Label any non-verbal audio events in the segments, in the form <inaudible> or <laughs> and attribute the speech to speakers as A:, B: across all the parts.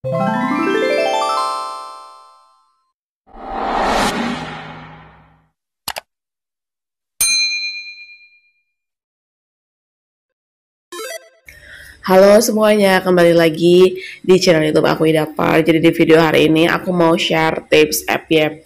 A: Halo semuanya, kembali lagi di channel YouTube aku Ida Par. Jadi di video hari ini aku mau share tips FYP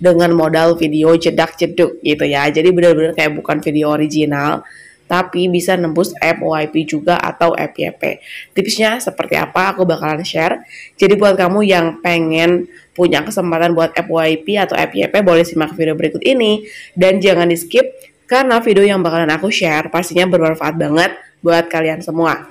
A: dengan modal video jedak-jeduk gitu ya. Jadi bener-bener kayak bukan video original, tapi bisa nembus FYP juga atau FYP. Tipsnya seperti apa aku bakalan share. Jadi buat kamu yang pengen punya kesempatan buat FYP atau FYP boleh simak video berikut ini dan jangan di skip karena video yang bakalan aku share pastinya bermanfaat banget buat kalian semua.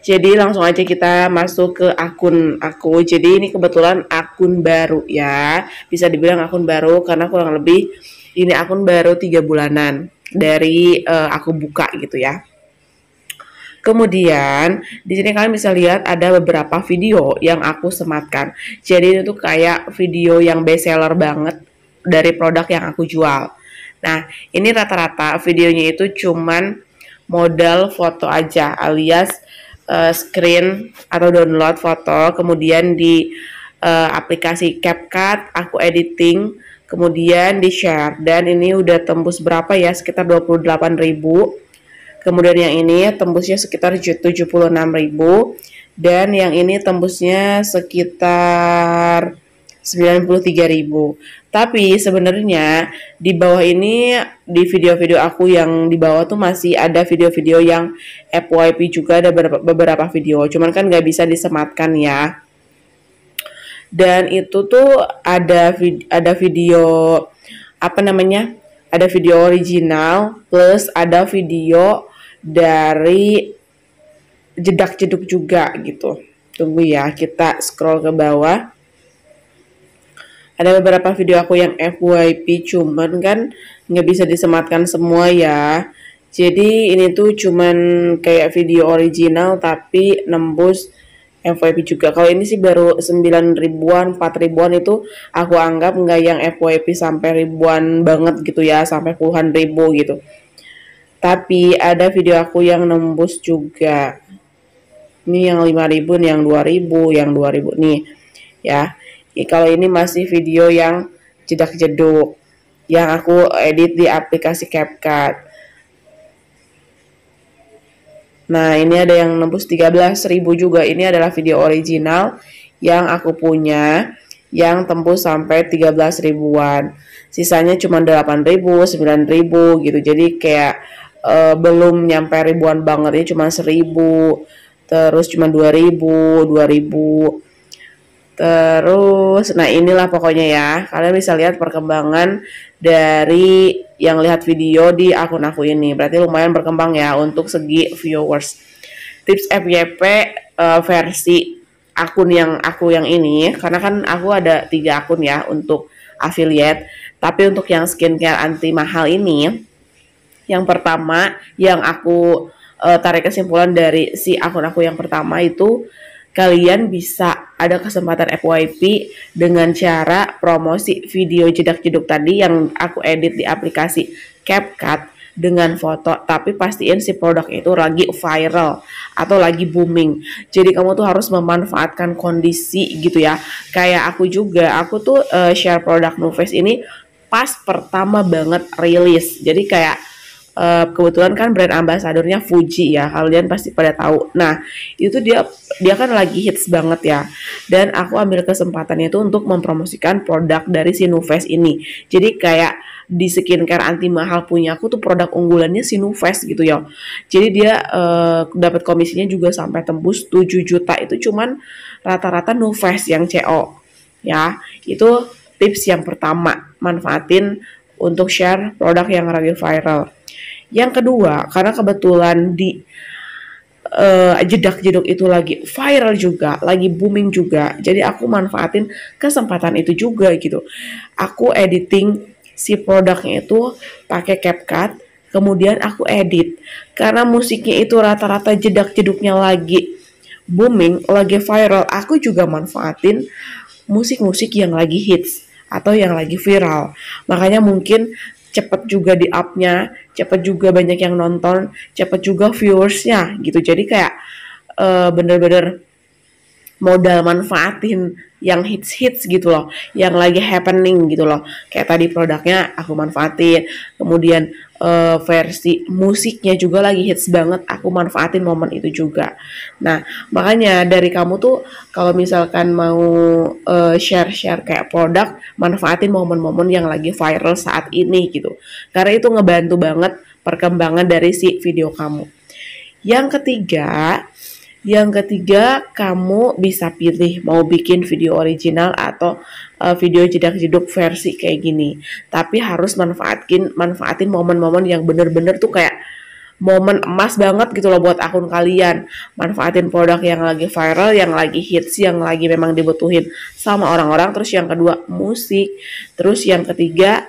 A: Jadi langsung aja kita masuk ke akun aku. Jadi ini kebetulan akun baru ya. Bisa dibilang akun baru karena kurang lebih ini akun baru 3 bulanan dari uh, aku buka gitu ya. Kemudian di sini kalian bisa lihat ada beberapa video yang aku sematkan. Jadi itu kayak video yang best seller banget dari produk yang aku jual. Nah, ini rata-rata videonya itu cuman modal foto aja alias uh, screen atau download foto kemudian di uh, aplikasi CapCut aku editing kemudian di share dan ini udah tembus berapa ya sekitar 28.000 kemudian yang ini tembusnya sekitar 76.000 dan yang ini tembusnya sekitar 93.000 tapi sebenarnya di bawah ini di video-video aku yang di bawah tuh masih ada video-video yang FYP juga ada beberapa, beberapa video cuman kan nggak bisa disematkan ya dan itu tuh ada vid ada video apa namanya ada video original plus ada video dari jedak jeduk juga gitu tunggu ya kita scroll ke bawah ada beberapa video aku yang FYP cuman kan nggak bisa disematkan semua ya jadi ini tuh cuman kayak video original tapi nembus FYP juga. Kalau ini sih baru 9 ribuan, 4 ribuan itu aku anggap nggak yang FYP sampai ribuan banget gitu ya, sampai puluhan ribu gitu. Tapi ada video aku yang nembus juga. Ini yang 5000, yang ribu, yang ribu nih. Ya. kalau ini masih video yang jedak-jeduk yang aku edit di aplikasi CapCut. Nah, ini ada yang nembus 13.000 juga. Ini adalah video original yang aku punya yang tembus sampai 13 ribuan. Sisanya cuma 8 ribu, 9 ribu gitu. Jadi kayak uh, belum nyampe ribuan banget. Ini cuma 1000, terus cuma 2000, 2000 Terus, nah inilah pokoknya ya. Kalian bisa lihat perkembangan dari yang lihat video di akun aku ini. Berarti lumayan berkembang ya untuk segi viewers. Tips FYP uh, eh, versi akun yang aku yang ini, karena kan aku ada tiga akun ya untuk affiliate. Tapi untuk yang skincare anti mahal ini, yang pertama yang aku uh, tarik kesimpulan dari si akun aku yang pertama itu kalian bisa ada kesempatan FYP dengan cara promosi video jedak-jeduk tadi yang aku edit di aplikasi CapCut dengan foto tapi pastiin si produk itu lagi viral atau lagi booming jadi kamu tuh harus memanfaatkan kondisi gitu ya kayak aku juga aku tuh uh, share produk Nuface ini pas pertama banget rilis jadi kayak Eh, kebetulan kan brand ambasadornya Fuji ya kalian pasti pada tahu nah itu dia dia kan lagi hits banget ya dan aku ambil kesempatannya itu untuk mempromosikan produk dari Sinuves ini jadi kayak di skincare anti mahal punya aku tuh produk unggulannya Sinuves gitu ya jadi dia uh, dapat komisinya juga sampai tembus 7 juta itu cuman rata-rata Nufest yang CO ya itu tips yang pertama manfaatin untuk share produk yang lagi viral. Yang kedua, karena kebetulan di uh, jedak-jeduk itu lagi viral juga, lagi booming juga. Jadi aku manfaatin kesempatan itu juga gitu. Aku editing si produknya itu pakai CapCut, kemudian aku edit. Karena musiknya itu rata-rata jedak-jeduknya lagi booming, lagi viral, aku juga manfaatin musik-musik yang lagi hits atau yang lagi viral. Makanya mungkin cepet juga di upnya, cepet juga banyak yang nonton, cepet juga viewersnya gitu. Jadi kayak eh, bener-bener uh, modal manfaatin yang hits-hits gitu loh, yang lagi happening gitu loh. Kayak tadi produknya aku manfaatin, kemudian uh, versi musiknya juga lagi hits banget, aku manfaatin momen itu juga. Nah, makanya dari kamu tuh kalau misalkan mau uh, share-share kayak produk, manfaatin momen-momen yang lagi viral saat ini gitu. Karena itu ngebantu banget perkembangan dari si video kamu. Yang ketiga, yang ketiga, kamu bisa pilih mau bikin video original atau uh, video jedak-jeduk versi kayak gini. Tapi harus manfaatin manfaatin momen-momen yang bener-bener tuh kayak momen emas banget gitu loh buat akun kalian. Manfaatin produk yang lagi viral, yang lagi hits, yang lagi memang dibutuhin sama orang-orang. Terus yang kedua, musik. Terus yang ketiga,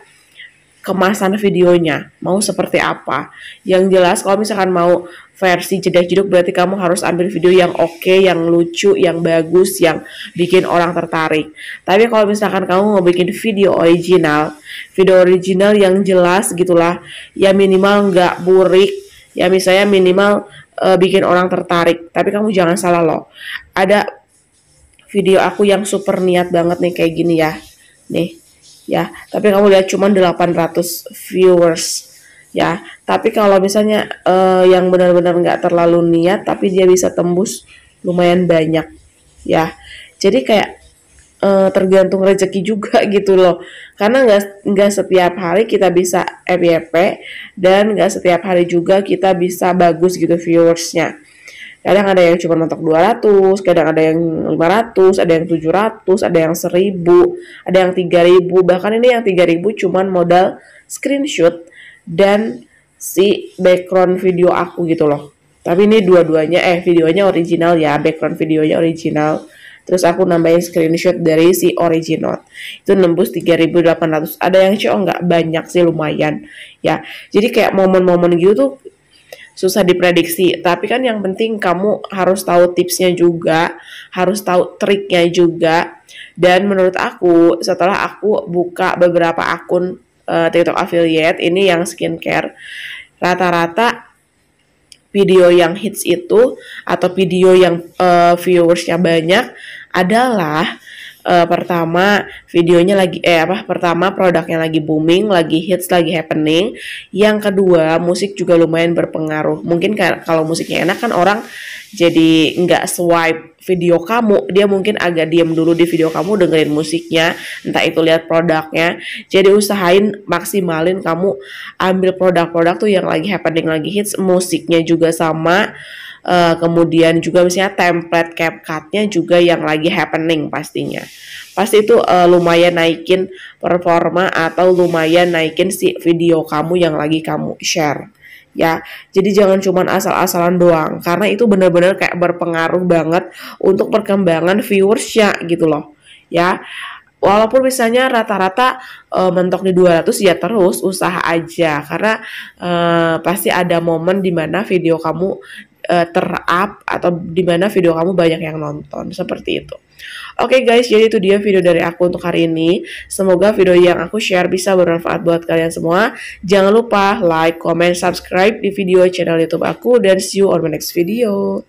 A: kemasan videonya mau seperti apa yang jelas kalau misalkan mau versi jedak jeduk berarti kamu harus ambil video yang oke okay, yang lucu yang bagus yang bikin orang tertarik tapi kalau misalkan kamu mau bikin video original video original yang jelas gitulah ya minimal nggak burik ya misalnya minimal uh, bikin orang tertarik tapi kamu jangan salah loh ada video aku yang super niat banget nih kayak gini ya nih ya tapi kamu lihat cuma 800 viewers ya tapi kalau misalnya uh, yang benar-benar nggak terlalu niat tapi dia bisa tembus lumayan banyak ya jadi kayak uh, tergantung rezeki juga <laughs> gitu loh karena nggak nggak setiap hari kita bisa FYP dan nggak setiap hari juga kita bisa bagus gitu viewersnya kadang ada yang cuma mentok 200 kadang ada yang 500 ada yang 700 ada yang 1000 ada yang 3000 bahkan ini yang 3000 cuman modal screenshot dan si background video aku gitu loh tapi ini dua-duanya eh videonya original ya background videonya original terus aku nambahin screenshot dari si original itu nembus 3800 ada yang cowok nggak banyak sih lumayan ya jadi kayak momen-momen gitu tuh susah diprediksi. Tapi kan yang penting kamu harus tahu tipsnya juga, harus tahu triknya juga. Dan menurut aku setelah aku buka beberapa akun uh, TikTok affiliate ini yang skincare, rata-rata video yang hits itu atau video yang uh, viewersnya banyak adalah uh, pertama videonya lagi eh apa pertama produknya lagi booming, lagi hits, lagi happening. Yang kedua musik juga lumayan berpengaruh. Mungkin kalau musiknya enak kan orang jadi nggak swipe video kamu dia mungkin agak diam dulu di video kamu dengerin musiknya entah itu lihat produknya jadi usahain maksimalin kamu ambil produk-produk tuh yang lagi happening lagi hits musiknya juga sama uh, kemudian juga misalnya template CapCut-nya juga yang lagi happening pastinya. Pasti itu uh, lumayan naikin performa atau lumayan naikin si video kamu yang lagi kamu share ya. Jadi jangan cuman asal-asalan doang karena itu benar-benar kayak berpengaruh banget untuk perkembangan viewersnya gitu loh. Ya. Walaupun misalnya rata-rata e, mentok di 200 ya terus usaha aja karena e, pasti ada momen dimana video kamu uh, terap atau di mana video kamu banyak yang nonton seperti itu. Oke okay guys, jadi itu dia video dari aku untuk hari ini. Semoga video yang aku share bisa bermanfaat buat kalian semua. Jangan lupa like, comment, subscribe di video channel YouTube aku dan see you on my next video.